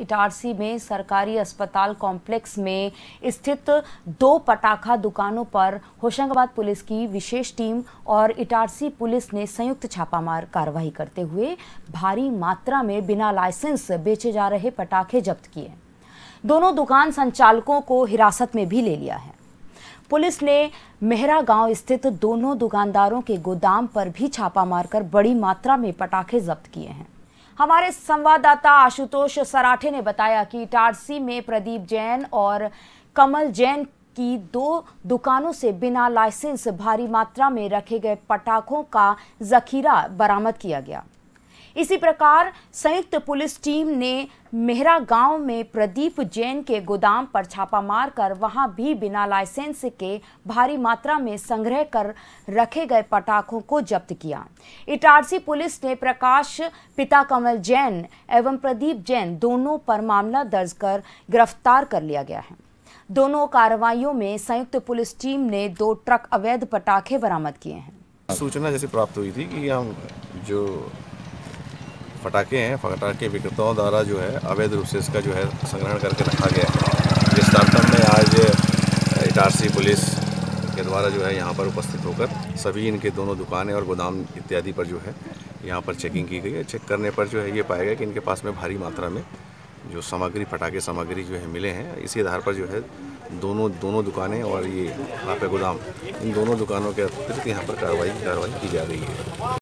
इटारसी में सरकारी अस्पताल कॉम्प्लेक्स में स्थित दो पटाखा दुकानों पर होशंगाबाद पुलिस की विशेष टीम और इटारसी पुलिस ने संयुक्त छापामार कार्रवाई करते हुए भारी मात्रा में बिना लाइसेंस बेचे जा रहे पटाखे जब्त किए दोनों दुकान संचालकों को हिरासत में भी ले लिया है पुलिस ने मेहरा गांव स्थित दोनों दुकानदारों के गोदाम पर भी छापा मारकर बड़ी मात्रा में पटाखे जब्त किए हैं हमारे संवाददाता आशुतोष सराठे ने बताया कि इटारसी में प्रदीप जैन और कमल जैन की दो दुकानों से बिना लाइसेंस भारी मात्रा में रखे गए पटाखों का जखीरा बरामद किया गया इसी प्रकार संयुक्त पुलिस टीम ने मेहरा गांव में प्रदीप जैन के गोदाम पर छापा मारकर वहां भी बिना लाइसेंस के भारी मात्रा में संग्रह कर रखे गए पटाखों को जब्त किया इटारसी पुलिस ने प्रकाश पिता कमल जैन एवं प्रदीप जैन दोनों पर मामला दर्ज कर गिरफ्तार कर लिया गया है दोनों कार्रवाइयों में संयुक्त पुलिस टीम ने दो ट्रक अवैध पटाखे बरामद किए हैं सूचना जैसे प्राप्त हुई थी कि हम जो पटाखे हैं पटाखे विक्रेताओं द्वारा जो है अवैध रूप से इसका जो है संग्रहण करके रखा गया है जिस तारतम में आज इटारसी पुलिस के द्वारा जो है यहाँ पर उपस्थित होकर सभी इनके दोनों दुकानें और गोदाम इत्यादि पर जो है यहाँ पर चेकिंग की गई है चेक करने पर जो है ये पाया गया कि इनके पास में भारी मात्रा में जो सामग्री पटाखे सामग्री जो है मिले हैं इसी आधार पर जो है दोनों दोनों दुकानें और ये वहाँ पे गोदाम इन दोनों दुकानों के अतिरिक्त यहाँ पर कार्रवाई कार्रवाई की जा रही है